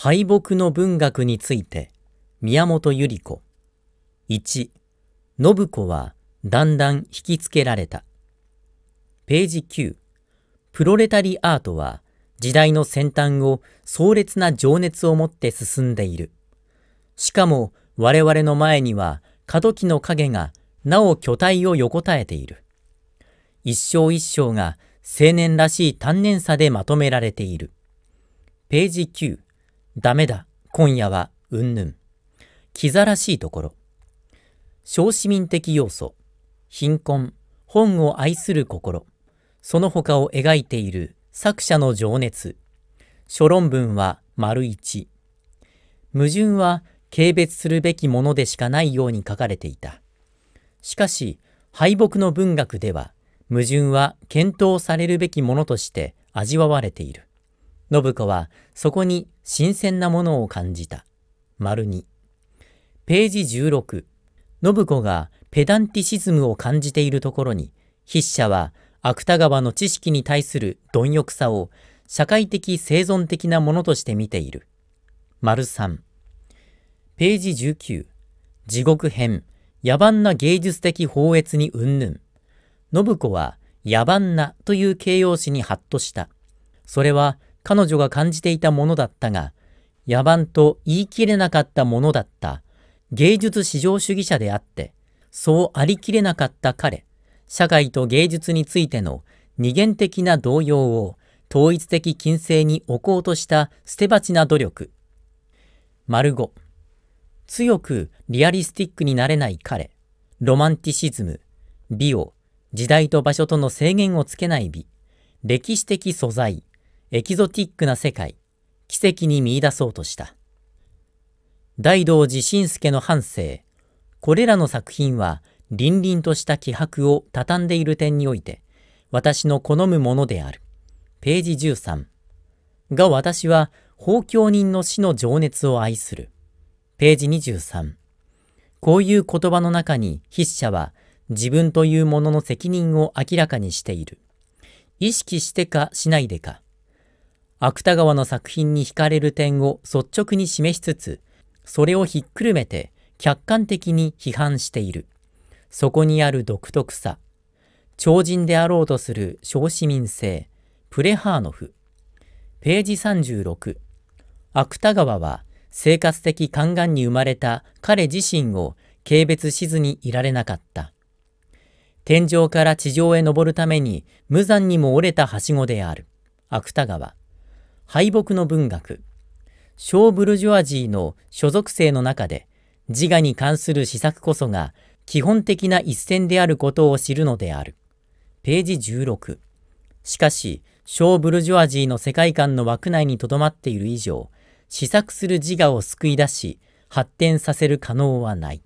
敗北の文学について宮本百合子1信子はだんだん引きつけられたページ9プロレタリアートは時代の先端を壮烈な情熱を持って進んでいるしかも我々の前には過渡期の影がなお巨体を横たえている一生一生が青年らしい丹念さでまとめられているページ9ダメだ、今夜は、うんぬん。キザらしいところ。小市民的要素、貧困、本を愛する心、その他を描いている作者の情熱。諸論文は丸一。矛盾は軽蔑するべきものでしかないように書かれていた。しかし、敗北の文学では、矛盾は検討されるべきものとして味わわれている。信子はそこに新鮮なものを感じた。丸2。ページ16。信子がペダンティシズムを感じているところに、筆者は芥川の知識に対する貪欲さを社会的生存的なものとして見ている。丸3。ページ19。地獄編。野蛮な芸術的放越に云々。信子は野蛮なという形容詞にハッとした。それは彼女が感じていたものだったが、野蛮と言い切れなかったものだった芸術至上主義者であって、そうありきれなかった彼、社会と芸術についての二元的な動揺を統一的禁制に置こうとした捨て鉢な努力。丸5。強くリアリスティックになれない彼。ロマンティシズム。美を。時代と場所との制限をつけない美。歴史的素材。エキゾティックな世界、奇跡に見出そうとした。大道寺信介の半生、これらの作品は、凛々とした気迫を畳んでいる点において、私の好むものである。ページ13。が私は、法教人の死の情熱を愛する。ページ23。こういう言葉の中に筆者は自分というものの責任を明らかにしている。意識してかしないでか、芥川の作品に惹かれる点を率直に示しつつ、それをひっくるめて客観的に批判している。そこにある独特さ、超人であろうとする小市民性、プレハーノフ。ページ36。芥川は生活的宦官に生まれた彼自身を軽蔑しずにいられなかった。天井から地上へ登るために無残にも折れたはしごである。芥川。敗北の文学、小ブルジョアジーの所属性の中で、自我に関する施策こそが基本的な一線であることを知るのである。ページ16。しかし、小ブルジョアジーの世界観の枠内にとどまっている以上、試作する自我を救い出し、発展させる可能はない。